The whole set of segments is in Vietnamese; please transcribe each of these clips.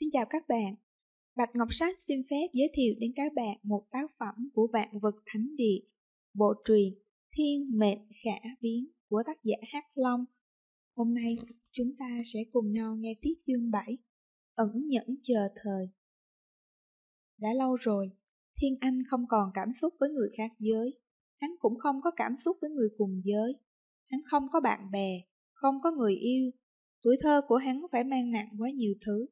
Xin chào các bạn. Bạch Ngọc Sách xin phép giới thiệu đến các bạn một tác phẩm của Vạn vật Thánh Địa, bộ truyền Thiên Mệnh Khả Biến của tác giả hát Long. Hôm nay chúng ta sẽ cùng nhau nghe tiếp chương 7, ẩn nhẫn chờ thời. Đã lâu rồi, Thiên Anh không còn cảm xúc với người khác giới, hắn cũng không có cảm xúc với người cùng giới. Hắn không có bạn bè, không có người yêu. Tuổi thơ của hắn phải mang nặng quá nhiều thứ,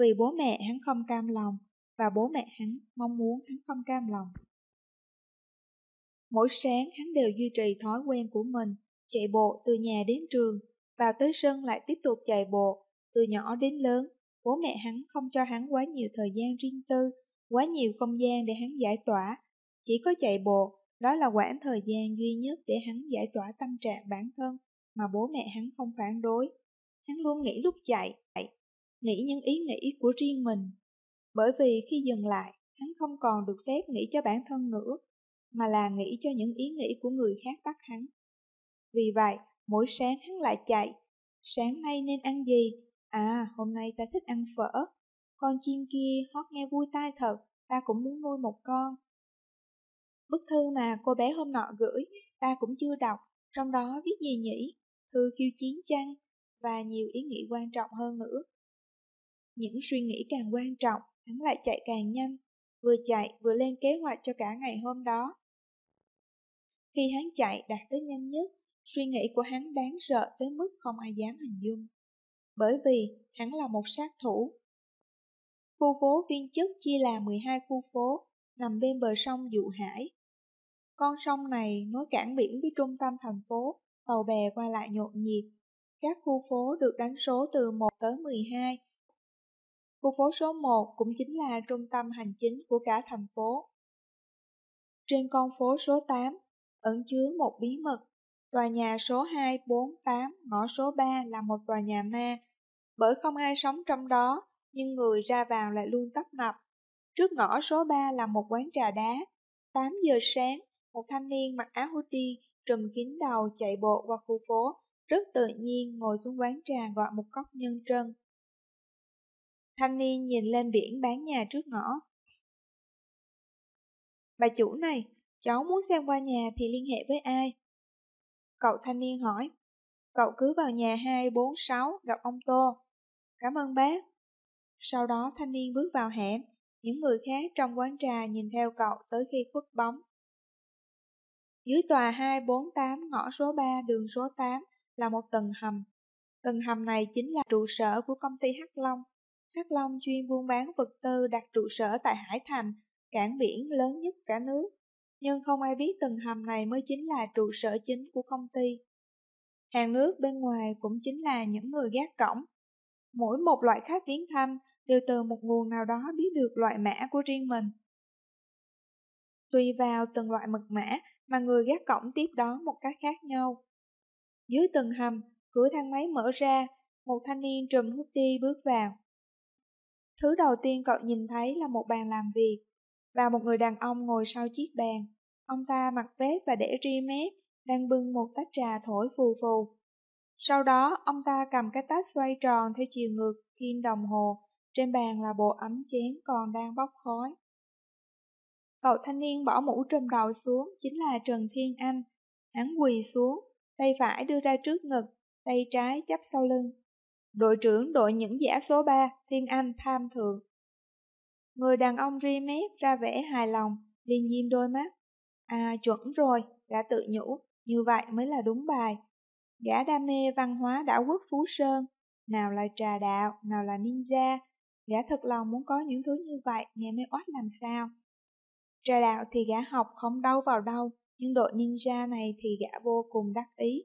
vì bố mẹ hắn không cam lòng và bố mẹ hắn mong muốn hắn không cam lòng. Mỗi sáng hắn đều duy trì thói quen của mình, chạy bộ từ nhà đến trường, vào tới sân lại tiếp tục chạy bộ, từ nhỏ đến lớn, bố mẹ hắn không cho hắn quá nhiều thời gian riêng tư, quá nhiều không gian để hắn giải tỏa, chỉ có chạy bộ, đó là quãng thời gian duy nhất để hắn giải tỏa tâm trạng bản thân mà bố mẹ hắn không phản đối. Hắn luôn nghĩ lúc chạy, nghĩ những ý nghĩ của riêng mình. Bởi vì khi dừng lại, hắn không còn được phép nghĩ cho bản thân nữa, mà là nghĩ cho những ý nghĩ của người khác bắt hắn. Vì vậy, mỗi sáng hắn lại chạy, sáng nay nên ăn gì? À, hôm nay ta thích ăn phở. Con chim kia hót nghe vui tai thật, ta cũng muốn nuôi một con. Bức thư mà cô bé hôm nọ gửi, ta cũng chưa đọc, trong đó viết gì nhỉ? Thư khiêu chiến chăng? Và nhiều ý nghĩ quan trọng hơn nữa. Những suy nghĩ càng quan trọng, hắn lại chạy càng nhanh, vừa chạy vừa lên kế hoạch cho cả ngày hôm đó. Khi hắn chạy đạt tới nhanh nhất, suy nghĩ của hắn đáng sợ tới mức không ai dám hình dung. Bởi vì hắn là một sát thủ. Khu phố viên chức chia là 12 khu phố, nằm bên bờ sông Dụ Hải. Con sông này nối cảng biển với trung tâm thành phố, tàu bè qua lại nhộn nhịp. Các khu phố được đánh số từ 1 tới 12 Khu phố số 1 cũng chính là trung tâm hành chính của cả thành phố. Trên con phố số 8, ẩn chứa một bí mật. Tòa nhà số 248 ngõ số 3 là một tòa nhà ma. Bởi không ai sống trong đó, nhưng người ra vào lại luôn tấp nập. Trước ngõ số 3 là một quán trà đá. 8 giờ sáng, một thanh niên mặc áo hoodie trùm kín đầu chạy bộ qua khu phố, rất tự nhiên ngồi xuống quán trà gọi một cốc nhân trân. Thanh niên nhìn lên biển bán nhà trước ngõ. Bà chủ này, cháu muốn xem qua nhà thì liên hệ với ai? Cậu thanh niên hỏi. Cậu cứ vào nhà 246 gặp ông Tô. Cảm ơn bác. Sau đó thanh niên bước vào hẻm, những người khác trong quán trà nhìn theo cậu tới khi khuất bóng. Dưới tòa 248 ngõ số 3 đường số 8 là một tầng hầm. Tầng hầm này chính là trụ sở của công ty Hắc Long. Hắc Long chuyên buôn bán vật tư đặt trụ sở tại Hải Thành, cảng biển lớn nhất cả nước. Nhưng không ai biết tầng hầm này mới chính là trụ sở chính của công ty. Hàng nước bên ngoài cũng chính là những người gác cổng. Mỗi một loại khách viếng thăm đều từ một nguồn nào đó biết được loại mã của riêng mình. Tùy vào từng loại mật mã mà người gác cổng tiếp đón một cách khác nhau. Dưới tầng hầm, cửa thang máy mở ra, một thanh niên trùm hoodie bước vào. Thứ đầu tiên cậu nhìn thấy là một bàn làm việc và một người đàn ông ngồi sau chiếc bàn. Ông ta mặc vest và để ri mép, đang bưng một tách trà thổi phù phù. Sau đó, ông ta cầm cái tách xoay tròn theo chiều ngược kim đồng hồ, trên bàn là bộ ấm chén còn đang bốc khói. Cậu thanh niên bỏ mũ trùm đầu xuống chính là Trần Thiên Anh. Hắn quỳ xuống, tay phải đưa ra trước ngực, tay trái chắp sau lưng đội trưởng đội những giả số 3, Thiên Anh tham thường. Người đàn ông ri mép ra vẻ hài lòng, liền diêm đôi mắt. À chuẩn rồi, gã tự nhủ, như vậy mới là đúng bài. Gã đam mê văn hóa đảo quốc Phú Sơn, nào là trà đạo, nào là ninja. Gã thật lòng muốn có những thứ như vậy, nghe mới oát làm sao. Trà đạo thì gã học không đâu vào đâu, nhưng đội ninja này thì gã vô cùng đắc ý.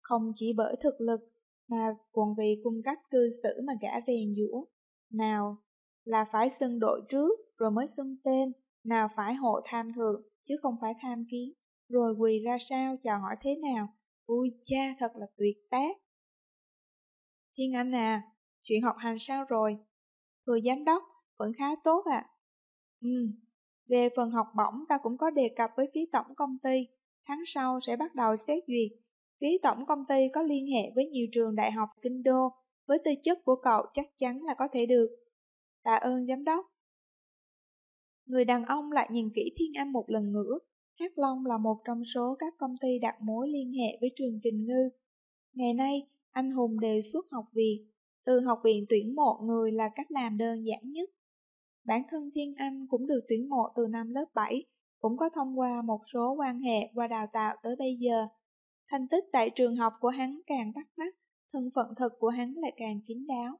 Không chỉ bởi thực lực mà còn vì cung cách cư xử mà gã rèn giũa. Nào là phải xưng đội trước rồi mới xưng tên, nào phải hộ tham thượng chứ không phải tham kiến, rồi quỳ ra sao chào hỏi thế nào. Ui cha thật là tuyệt tác. Thiên Anh à, chuyện học hành sao rồi? Thưa giám đốc, vẫn khá tốt ạ. À. Ừ, về phần học bổng ta cũng có đề cập với phía tổng công ty, tháng sau sẽ bắt đầu xét duyệt phía tổng công ty có liên hệ với nhiều trường đại học kinh đô, với tư chất của cậu chắc chắn là có thể được. Tạ ơn giám đốc. Người đàn ông lại nhìn kỹ Thiên Anh một lần nữa. Hắc Long là một trong số các công ty đặt mối liên hệ với trường Kình Ngư. Ngày nay, anh Hùng đề xuất học viện. Từ học viện tuyển mộ người là cách làm đơn giản nhất. Bản thân Thiên Anh cũng được tuyển mộ từ năm lớp 7, cũng có thông qua một số quan hệ qua đào tạo tới bây giờ. Thành tích tại trường học của hắn càng bắt mắt, thân phận thật của hắn lại càng kín đáo.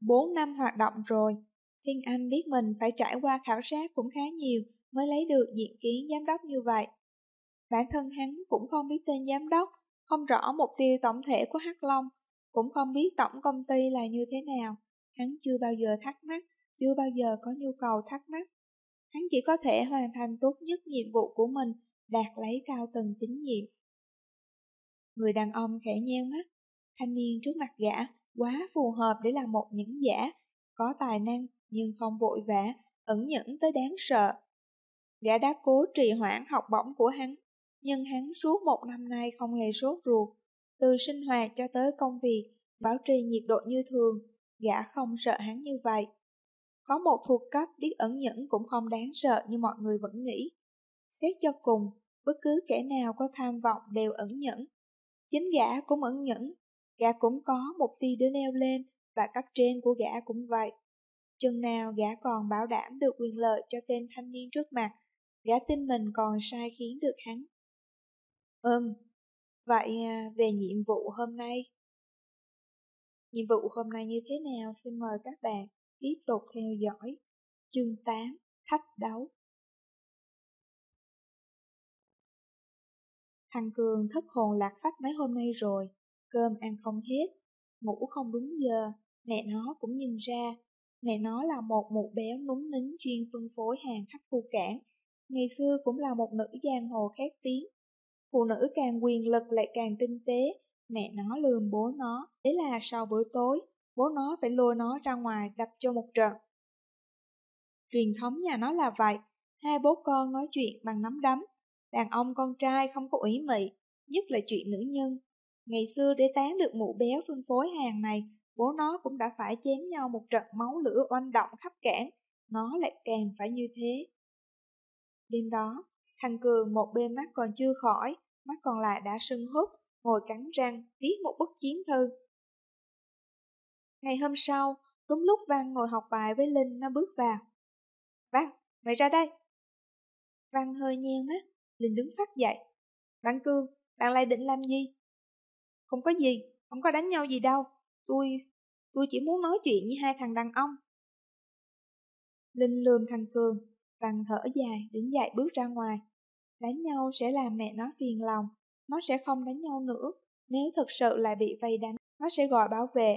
4 năm hoạt động rồi, Thiên Anh biết mình phải trải qua khảo sát cũng khá nhiều mới lấy được diện ký giám đốc như vậy. Bản thân hắn cũng không biết tên giám đốc, không rõ mục tiêu tổng thể của Hắc Long, cũng không biết tổng công ty là như thế nào. Hắn chưa bao giờ thắc mắc, chưa bao giờ có nhu cầu thắc mắc. Hắn chỉ có thể hoàn thành tốt nhất nhiệm vụ của mình đạt lấy cao tầng tín nhiệm. Người đàn ông khẽ nheo mắt, thanh niên trước mặt gã quá phù hợp để là một những giả, có tài năng nhưng không vội vã, ẩn nhẫn tới đáng sợ. Gã đã cố trì hoãn học bổng của hắn, nhưng hắn suốt một năm nay không hề sốt ruột. Từ sinh hoạt cho tới công việc, bảo trì nhiệt độ như thường, gã không sợ hắn như vậy. Có một thuộc cấp biết ẩn nhẫn cũng không đáng sợ như mọi người vẫn nghĩ. Xét cho cùng, bất cứ kẻ nào có tham vọng đều ẩn nhẫn. Chính gã cũng ẩn nhẫn, gã cũng có một tia đứa leo lên và cấp trên của gã cũng vậy. Chừng nào gã còn bảo đảm được quyền lợi cho tên thanh niên trước mặt, gã tin mình còn sai khiến được hắn. Ừm, vậy à, về nhiệm vụ hôm nay. Nhiệm vụ hôm nay như thế nào xin mời các bạn tiếp tục theo dõi chương 8 Thách đấu Thằng Cường thất hồn lạc phách mấy hôm nay rồi, cơm ăn không hết, ngủ không đúng giờ, mẹ nó cũng nhìn ra. Mẹ nó là một mụ béo núng nính chuyên phân phối hàng hắc khu cảng, ngày xưa cũng là một nữ giang hồ khét tiếng. Phụ nữ càng quyền lực lại càng tinh tế, mẹ nó lườm bố nó, thế là sau bữa tối, bố nó phải lôi nó ra ngoài đập cho một trận. Truyền thống nhà nó là vậy, hai bố con nói chuyện bằng nắm đấm, Đàn ông con trai không có ủy mị, nhất là chuyện nữ nhân. Ngày xưa để tán được mụ béo phân phối hàng này, bố nó cũng đã phải chém nhau một trận máu lửa oanh động khắp cảng. Nó lại càng phải như thế. Đêm đó, thằng Cường một bên mắt còn chưa khỏi, mắt còn lại đã sưng húp, ngồi cắn răng, viết một bức chiến thư. Ngày hôm sau, đúng lúc Văn ngồi học bài với Linh nó bước vào. Văn, mày ra đây. Văn hơi nheo mắt, Linh đứng phát dậy. Bạn Cương, bạn lại định làm gì? Không có gì, không có đánh nhau gì đâu. Tôi, tôi chỉ muốn nói chuyện với hai thằng đàn ông. Linh lườm thằng Cường, bằng thở dài đứng dậy bước ra ngoài. Đánh nhau sẽ làm mẹ nó phiền lòng, nó sẽ không đánh nhau nữa. Nếu thật sự là bị vây đánh, nó sẽ gọi bảo vệ.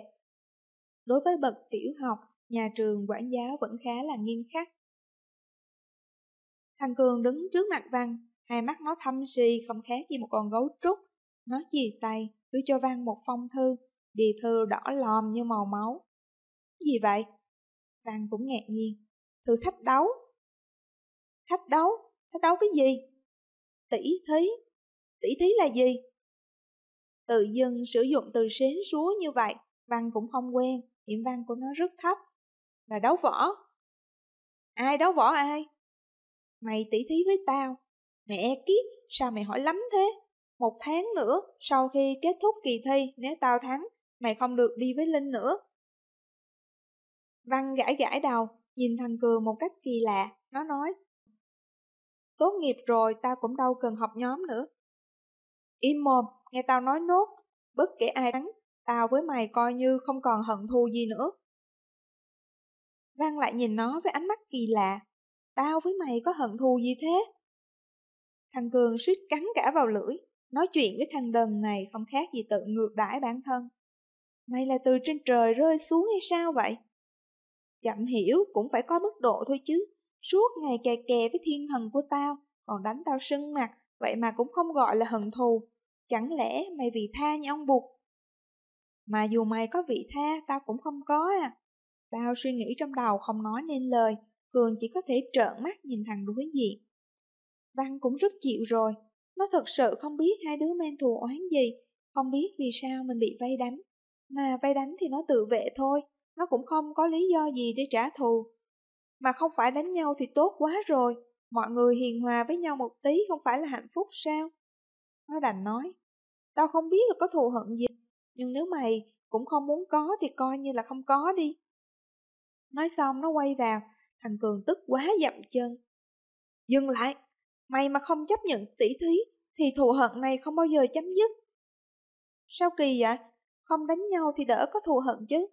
Đối với bậc tiểu học, nhà trường quản giáo vẫn khá là nghiêm khắc. Thằng Cường đứng trước mặt Văn, hai mắt nó thâm si không khác gì một con gấu trúc. Nó chì tay, cứ cho Văn một phong thư, bìa thư đỏ lòm như màu máu. Gì vậy? Văn cũng ngạc nhiên. Thư thách đấu. Thách đấu? Thách đấu cái gì? Tỷ thí. Tỷ thí là gì? Tự dưng sử dụng từ xến xúa như vậy, Văn cũng không quen, điểm văn của nó rất thấp. Là đấu võ. Ai đấu võ ai? Mày tỷ thí với tao, Mẹ kiếp, sao mày hỏi lắm thế? Một tháng nữa, sau khi kết thúc kỳ thi, nếu tao thắng, mày không được đi với Linh nữa. Văn gãi gãi đầu, nhìn thằng Cường một cách kỳ lạ, nó nói. Tốt nghiệp rồi, tao cũng đâu cần học nhóm nữa. Im mồm, nghe tao nói nốt, bất kể ai thắng, tao với mày coi như không còn hận thù gì nữa. Văn lại nhìn nó với ánh mắt kỳ lạ. Tao với mày có hận thù gì thế? Thằng Cường suýt cắn cả vào lưỡi, nói chuyện với thằng đần này không khác gì tự ngược đãi bản thân. Mày là từ trên trời rơi xuống hay sao vậy? Chậm hiểu cũng phải có mức độ thôi chứ, suốt ngày kè kè với thiên thần của tao, còn đánh tao sưng mặt, vậy mà cũng không gọi là hận thù. Chẳng lẽ mày vì tha như ông Bụt? Mà dù mày có vị tha, tao cũng không có à. Tao suy nghĩ trong đầu không nói nên lời, Cường chỉ có thể trợn mắt nhìn thằng đối diện. Văn cũng rất chịu rồi. Nó thật sự không biết hai đứa men thù oán gì, không biết vì sao mình bị vây đánh. Mà vây đánh thì nó tự vệ thôi, nó cũng không có lý do gì để trả thù. Mà không phải đánh nhau thì tốt quá rồi, mọi người hiền hòa với nhau một tí không phải là hạnh phúc sao? Nó đành nói, tao không biết là có thù hận gì, nhưng nếu mày cũng không muốn có thì coi như là không có đi. Nói xong nó quay vào, thằng Cường tức quá dậm chân. Dừng lại, Mày mà không chấp nhận tỷ thí thì thù hận này không bao giờ chấm dứt. Sao kỳ vậy? Không đánh nhau thì đỡ có thù hận chứ.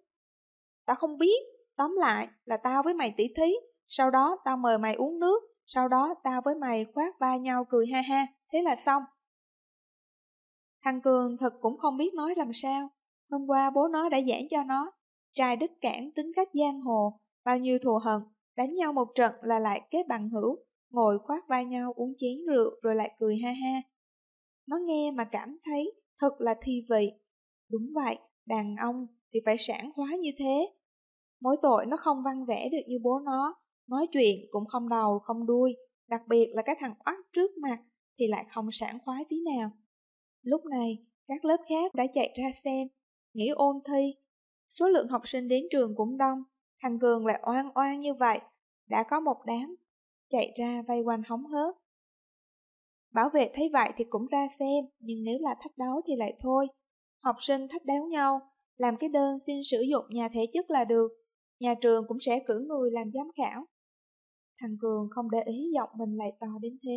Tao không biết, tóm lại là tao với mày tỷ thí, sau đó tao mời mày uống nước, sau đó tao với mày khoác vai nhau cười ha ha, thế là xong. Thằng Cường thật cũng không biết nói làm sao. Hôm qua bố nó đã giảng cho nó, trai đức cản tính cách giang hồ, bao nhiêu thù hận, đánh nhau một trận là lại kết bằng hữu, ngồi khoác vai nhau uống chén rượu rồi lại cười ha ha. Nó nghe mà cảm thấy thật là thi vị. Đúng vậy, đàn ông thì phải sảng khoái như thế. Mỗi tội nó không văn vẽ được như bố nó, nói chuyện cũng không đầu không đuôi, đặc biệt là cái thằng oắt trước mặt thì lại không sảng khoái tí nào. Lúc này, các lớp khác đã chạy ra xem, nghỉ ôn thi. Số lượng học sinh đến trường cũng đông, thằng Cường lại oan oan như vậy. Đã có một đám chạy ra vây quanh hóng hớt. Bảo vệ thấy vậy thì cũng ra xem, nhưng nếu là thách đấu thì lại thôi. Học sinh thách đấu nhau, làm cái đơn xin sử dụng nhà thể chất là được. Nhà trường cũng sẽ cử người làm giám khảo. Thằng Cường không để ý giọng mình lại to đến thế.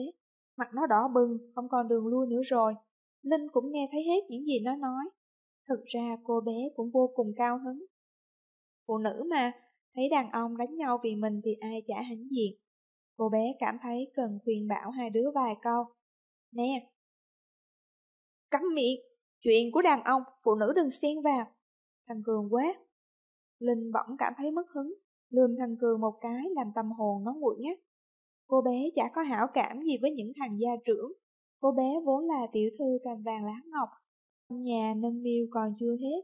Mặt nó đỏ bừng, không còn đường lui nữa rồi. Linh cũng nghe thấy hết những gì nó nói. Thực ra cô bé cũng vô cùng cao hứng. Phụ nữ mà, thấy đàn ông đánh nhau vì mình thì ai chả hãnh diện. Cô bé cảm thấy cần khuyên bảo hai đứa vài câu. Nè! Cắm miệng! Chuyện của đàn ông, phụ nữ đừng xen vào. Thằng Cường quá. Linh bỗng cảm thấy mất hứng, lườm thằng Cường một cái làm tâm hồn nó nguội ngắt. Cô bé chả có hảo cảm gì với những thằng gia trưởng. Cô bé vốn là tiểu thư càng vàng lá ngọc. Trong nhà nâng niu còn chưa hết.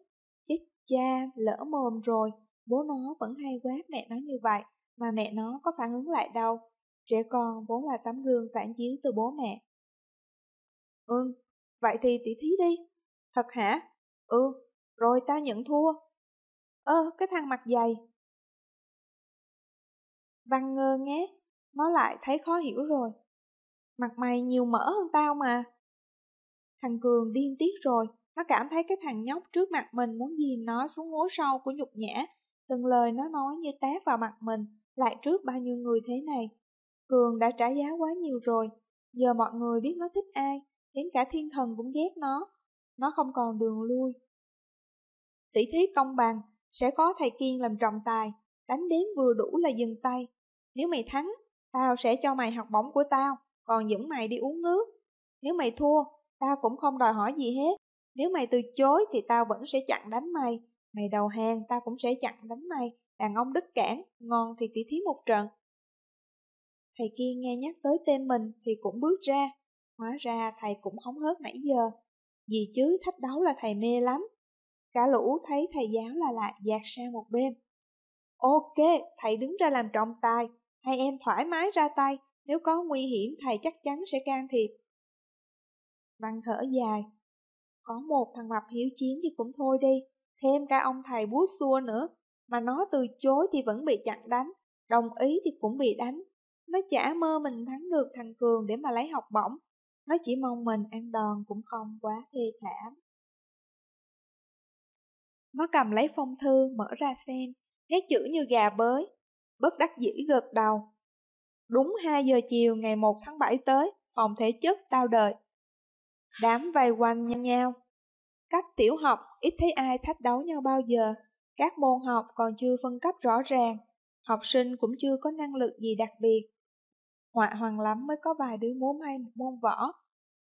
chết cha, lỡ mồm rồi. Bố nó vẫn hay quát mẹ nó như vậy, mà mẹ nó có phản ứng lại đâu. Trẻ con vốn là tấm gương phản chiếu từ bố mẹ. Ừm, vậy thì tỷ thí đi. Thật hả? Ừ, rồi tao nhận thua. Ơ, cái thằng mặt dày. Văn ngơ nghe nó lại thấy khó hiểu rồi. Mặt mày nhiều mỡ hơn tao mà. Thằng Cường điên tiết rồi, nó cảm thấy cái thằng nhóc trước mặt mình muốn dìm nó xuống hố sâu của nhục nhã. Từng lời nó nói như tát vào mặt mình, lại trước bao nhiêu người thế này, Cường đã trả giá quá nhiều rồi, giờ mọi người biết nó thích ai, đến cả thiên thần cũng ghét nó, nó không còn đường lui. Tỷ thí công bằng, sẽ có thầy Kiên làm trọng tài, đánh đến vừa đủ là dừng tay. Nếu mày thắng, tao sẽ cho mày học bóng của tao, còn dẫn mày đi uống nước. Nếu mày thua, tao cũng không đòi hỏi gì hết. Nếu mày từ chối thì tao vẫn sẽ chặn đánh mày. Mày đầu hàng, tao cũng sẽ chặn đánh mày. Đàn ông đức cản, ngon thì tỷ thí một trận. Thầy kia nghe nhắc tới tên mình thì cũng bước ra. Hóa ra thầy cũng hóng hớt nãy giờ. Gì chứ thách đấu là thầy mê lắm. Cả lũ thấy thầy giáo là lại dạt sang một bên. Ok, thầy đứng ra làm trọng tài. Hai em thoải mái ra tay. Nếu có nguy hiểm thầy chắc chắn sẽ can thiệp. Văn thở dài. Có một thằng mập hiếu chiến thì cũng thôi đi. Thêm cả ông thầy búa xua nữa. Mà nó từ chối thì vẫn bị chặn đánh. Đồng ý thì cũng bị đánh nó chả mơ mình thắng được thằng Cường để mà lấy học bổng. Nó chỉ mong mình ăn đòn cũng không quá thê thảm. Nó cầm lấy phong thư, mở ra xem, thấy chữ như gà bới. Bất đắc dĩ gật đầu. Đúng 2 giờ chiều ngày 1 tháng 7 tới, phòng thể chất tao đợi. Đám vây quanh nhau nhau. Cấp tiểu học, ít thấy ai thách đấu nhau bao giờ. Các môn học còn chưa phân cấp rõ ràng, Học sinh cũng chưa có năng lực gì đặc biệt. Ngoại hoàng lắm mới có vài đứa múa may môn võ.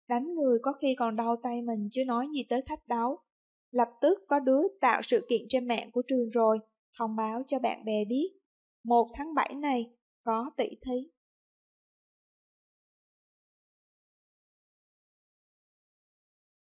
Đánh người có khi còn đau tay mình chứ nói gì tới thách đấu. Lập tức có đứa tạo sự kiện trên mạng của trường rồi, thông báo cho bạn bè biết. một tháng 7 này, có tỷ thí.